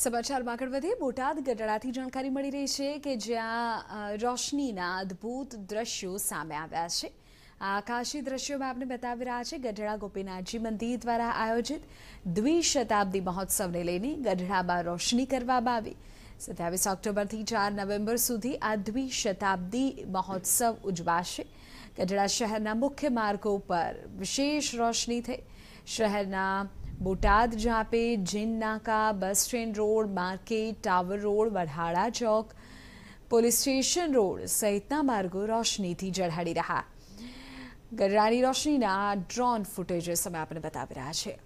સમાચારમાં આગળ વધે બોટાદ ગઢડાથી જાણકારી મળી રહી છે કે જ્યાં રોશનીના અદ્ભુત દ્રશ્યો સામે આવ્યા છે આકાશી દ્રશ્યો મેં આપને બતાવી રહ્યા છે ગઢડા ગોપીનાથજી મંદિર દ્વારા આયોજિત દ્વિશતાબ્દી મહોત્સવને લઈને ગઢડામાં રોશની કરવામાં આવી સત્યાવીસ ઓક્ટોબરથી ચાર નવેમ્બર સુધી આ દ્વિશતાબ્દી મહોત્સવ ઉજવાશે ગઢડા શહેરના મુખ્ય માર્ગો પર વિશેષ રોશની થઈ શહેરના બોટાદ જાપે જીન નાકા bus stand road market tower road વઢાળા ચોક પોલીસ સ્ટેશન રોડ સહિતના માર્ગો રોશનીથી ઝળહળી રહ્યા ગઢડાની રોશનીના ડ્રોન ફૂટેજ અમે આપણે બતાવી રહ્યા છીએ